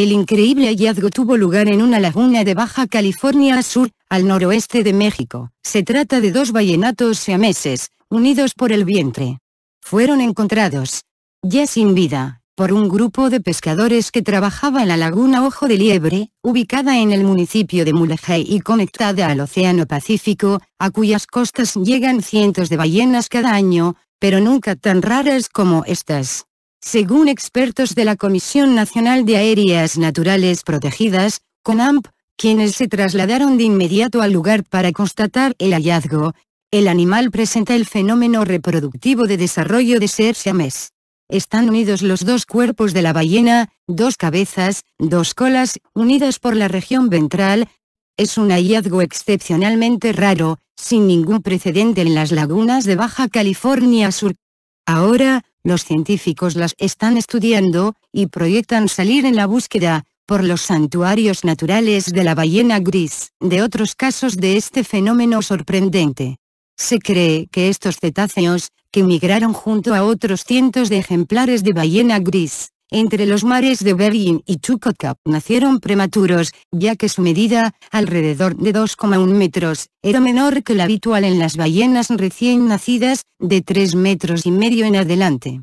El increíble hallazgo tuvo lugar en una laguna de Baja California Sur, al noroeste de México. Se trata de dos ballenatos siameses, unidos por el vientre. Fueron encontrados, ya sin vida, por un grupo de pescadores que trabajaba en la laguna Ojo de Liebre, ubicada en el municipio de Mulegé y conectada al Océano Pacífico, a cuyas costas llegan cientos de ballenas cada año, pero nunca tan raras como estas. Según expertos de la Comisión Nacional de Aéreas Naturales Protegidas, CONAMP, quienes se trasladaron de inmediato al lugar para constatar el hallazgo, el animal presenta el fenómeno reproductivo de desarrollo de ser siames. Están unidos los dos cuerpos de la ballena, dos cabezas, dos colas, unidas por la región ventral. Es un hallazgo excepcionalmente raro, sin ningún precedente en las lagunas de Baja California Sur. Ahora, los científicos las están estudiando, y proyectan salir en la búsqueda, por los santuarios naturales de la ballena gris, de otros casos de este fenómeno sorprendente. Se cree que estos cetáceos, que migraron junto a otros cientos de ejemplares de ballena gris, entre los mares de Berlín y Chukotka nacieron prematuros, ya que su medida, alrededor de 2,1 metros, era menor que la habitual en las ballenas recién nacidas, de 3 metros y medio en adelante.